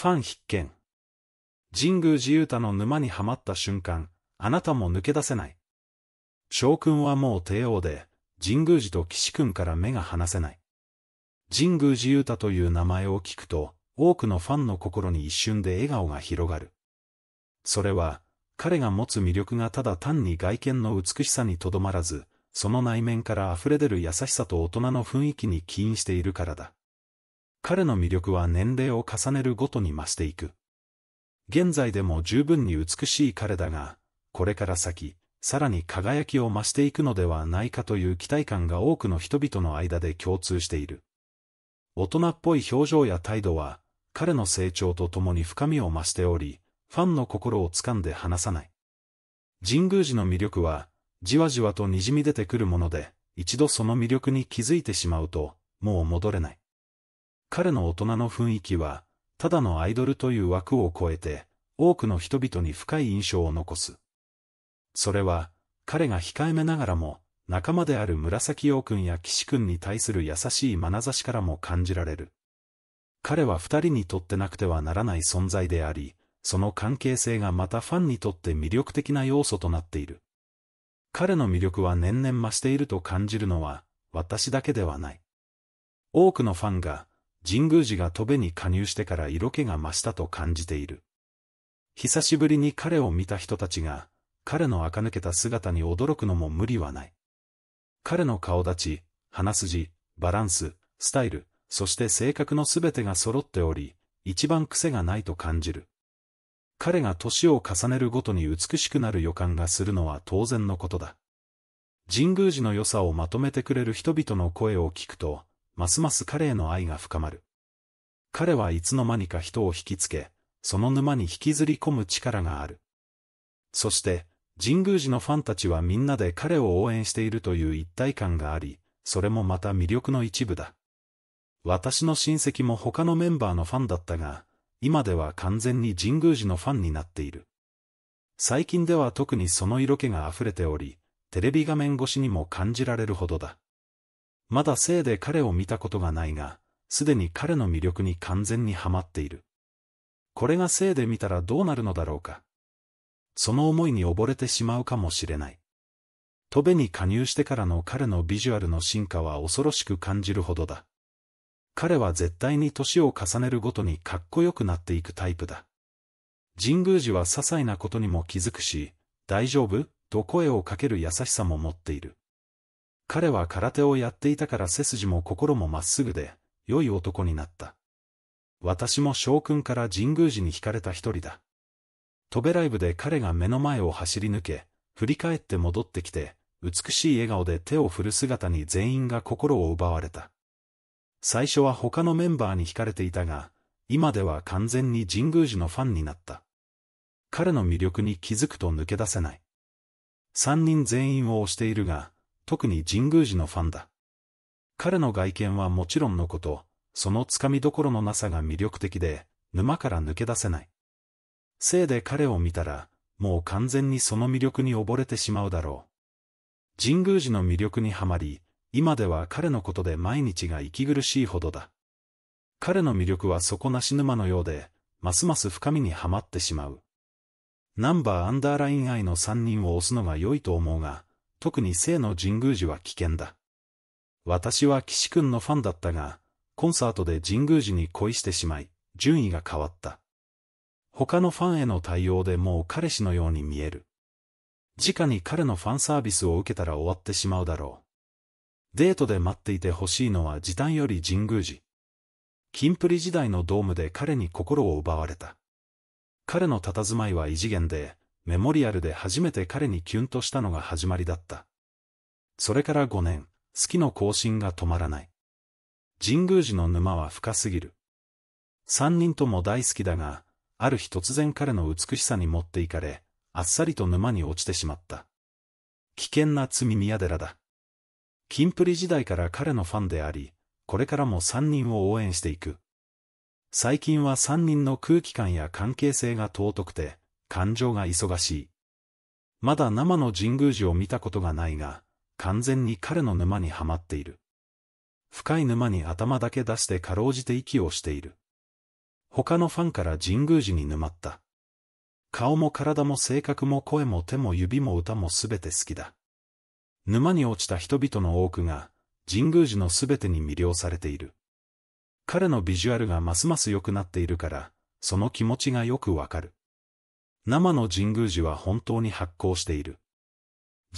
ファン必見。神宮寺勇太の沼にはまった瞬間、あなたも抜け出せない。将軍はもう帝王で、神宮寺と岸君から目が離せない。神宮寺勇太という名前を聞くと、多くのファンの心に一瞬で笑顔が広がる。それは、彼が持つ魅力がただ単に外見の美しさにとどまらず、その内面から溢れ出る優しさと大人の雰囲気に起因しているからだ。彼の魅力は年齢を重ねるごとに増していく。現在でも十分に美しい彼だが、これから先、さらに輝きを増していくのではないかという期待感が多くの人々の間で共通している。大人っぽい表情や態度は、彼の成長とともに深みを増しており、ファンの心を掴んで離さない。神宮寺の魅力は、じわじわと滲み出てくるもので、一度その魅力に気づいてしまうと、もう戻れない。彼の大人の雰囲気は、ただのアイドルという枠を超えて、多くの人々に深い印象を残す。それは、彼が控えめながらも、仲間である紫陽君や岸君に対する優しい眼差しからも感じられる。彼は二人にとってなくてはならない存在であり、その関係性がまたファンにとって魅力的な要素となっている。彼の魅力は年々増していると感じるのは、私だけではない。多くのファンが、神宮寺が戸部に加入してから色気が増したと感じている。久しぶりに彼を見た人たちが、彼の垢抜けた姿に驚くのも無理はない。彼の顔立ち、鼻筋、バランス、スタイル、そして性格のすべてが揃っており、一番癖がないと感じる。彼が年を重ねるごとに美しくなる予感がするのは当然のことだ。神宮寺の良さをまとめてくれる人々の声を聞くと、ますます彼への愛が深まる。彼はいつの間にか人を引きつけ、その沼に引きずり込む力がある。そして、神宮寺のファンたちはみんなで彼を応援しているという一体感があり、それもまた魅力の一部だ。私の親戚も他のメンバーのファンだったが、今では完全に神宮寺のファンになっている。最近では特にその色気が溢れており、テレビ画面越しにも感じられるほどだ。まだ生で彼を見たことがないが、すでに彼の魅力に完全にはまっている。これが生で見たらどうなるのだろうか。その思いに溺れてしまうかもしれない。トベに加入してからの彼のビジュアルの進化は恐ろしく感じるほどだ。彼は絶対に年を重ねるごとにかっこよくなっていくタイプだ。神宮寺は些細なことにも気づくし、大丈夫と声をかける優しさも持っている。彼は空手をやっていたから背筋も心もまっすぐで、良い男になった。私も将軍から神宮寺に惹かれた一人だ。飛べライブで彼が目の前を走り抜け、振り返って戻ってきて、美しい笑顔で手を振る姿に全員が心を奪われた。最初は他のメンバーに惹かれていたが、今では完全に神宮寺のファンになった。彼の魅力に気づくと抜け出せない。三人全員を推しているが、特に神宮寺のファンだ。彼の外見はもちろんのこと、そのつかみどころのなさが魅力的で、沼から抜け出せない。せいで彼を見たら、もう完全にその魅力に溺れてしまうだろう。神宮寺の魅力にはまり、今では彼のことで毎日が息苦しいほどだ。彼の魅力は底なし沼のようで、ますます深みにはまってしまう。ナンバーアンダーライン愛の3人を押すのが良いと思うが、特に聖の神宮寺は危険だ。私は岸くんのファンだったが、コンサートで神宮寺に恋してしまい、順位が変わった。他のファンへの対応でもう彼氏のように見える。直に彼のファンサービスを受けたら終わってしまうだろう。デートで待っていてほしいのは時短より神宮寺。キンプリ時代のドームで彼に心を奪われた。彼の佇まいは異次元で、メモリアルで初めて彼にキュンとしたのが始まりだった。それから5年、好きの更新が止まらない。神宮寺の沼は深すぎる。三人とも大好きだが、ある日突然彼の美しさに持っていかれ、あっさりと沼に落ちてしまった。危険な罪宮寺だ。キンプリ時代から彼のファンであり、これからも三人を応援していく。最近は三人の空気感や関係性が尊くて、感情が忙しい。まだ生の神宮寺を見たことがないが、完全に彼の沼にはまっている。深い沼に頭だけ出してかろうじて息をしている。他のファンから神宮寺に沼った。顔も体も性格も声も手も指も歌もすべて好きだ。沼に落ちた人々の多くが、神宮寺のすべてに魅了されている。彼のビジュアルがますます良くなっているから、その気持ちがよくわかる。生の神宮寺は本当に発行している。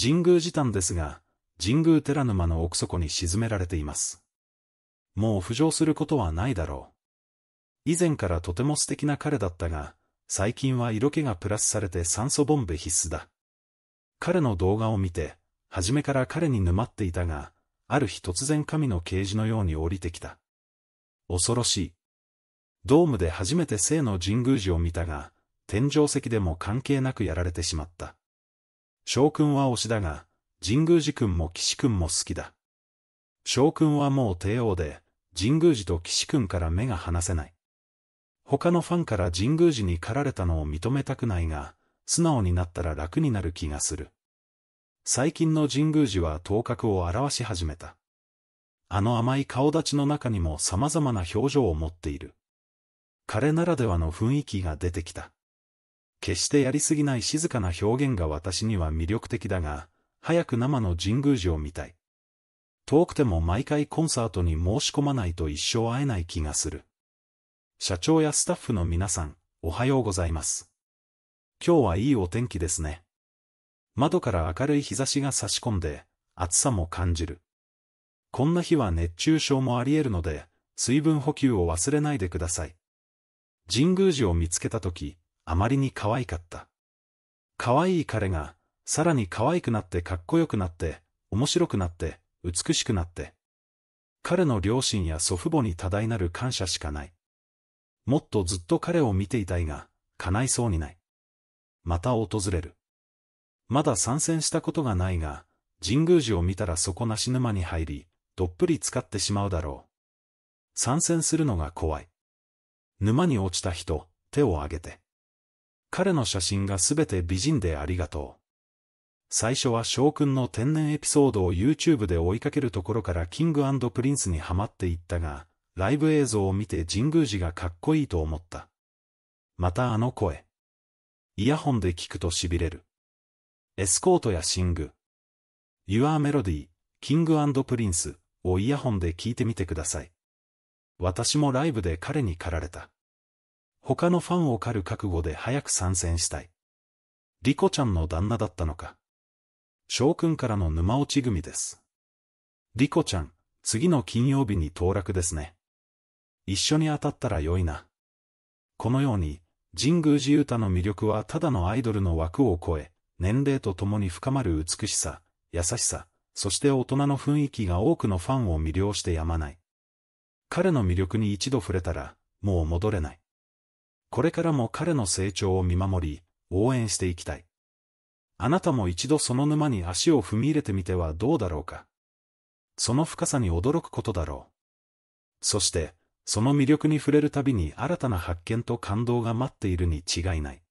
神宮寺丹ですが、神宮寺沼の奥底に沈められています。もう浮上することはないだろう。以前からとても素敵な彼だったが、最近は色気がプラスされて酸素ボンベ必須だ。彼の動画を見て、初めから彼に沼っていたが、ある日突然神の啓示のように降りてきた。恐ろしい。ドームで初めて聖の神宮寺を見たが、天井席でも関係なくやられてしまった。将軍は推しだが、神宮寺君も岸くんも好きだ。将軍はもう帝王で、神宮寺と岸くんから目が離せない。他のファンから神宮寺に駆られたのを認めたくないが、素直になったら楽になる気がする。最近の神宮寺は頭角を表し始めた。あの甘い顔立ちの中にも様々な表情を持っている。彼ならではの雰囲気が出てきた。決してやりすぎない静かな表現が私には魅力的だが、早く生の神宮寺を見たい。遠くても毎回コンサートに申し込まないと一生会えない気がする。社長やスタッフの皆さん、おはようございます。今日はいいお天気ですね。窓から明るい日差しが差し込んで、暑さも感じる。こんな日は熱中症もあり得るので、水分補給を忘れないでください。神宮寺を見つけたとき、あまりに可愛かった。可愛い彼が、さらに可愛くなってかっこよくなって、面白くなって、美しくなって。彼の両親や祖父母に多大なる感謝しかない。もっとずっと彼を見ていたいが、叶いそうにない。また訪れる。まだ参戦したことがないが、神宮寺を見たら底なし沼に入り、どっぷり使ってしまうだろう。参戦するのが怖い。沼に落ちた人、手を挙げて。彼の写真がすべて美人でありがとう。最初は翔くんの天然エピソードを YouTube で追いかけるところからキングプリンスにハマっていったが、ライブ映像を見て神宮寺がかっこいいと思った。またあの声。イヤホンで聞くと痺れる。エスコートやシング。Your Melody, King Prince をイヤホンで聞いてみてください。私もライブで彼に駆られた。他のファンを狩る覚悟で早く参戦したい。リコちゃんの旦那だったのか。翔くんからの沼落ち組です。リコちゃん、次の金曜日に当落ですね。一緒に当たったら良いな。このように、神宮寺歌の魅力はただのアイドルの枠を超え、年齢とともに深まる美しさ、優しさ、そして大人の雰囲気が多くのファンを魅了してやまない。彼の魅力に一度触れたら、もう戻れない。これからも彼の成長を見守り、応援していきたい。あなたも一度その沼に足を踏み入れてみてはどうだろうか。その深さに驚くことだろう。そして、その魅力に触れるたびに新たな発見と感動が待っているに違いない。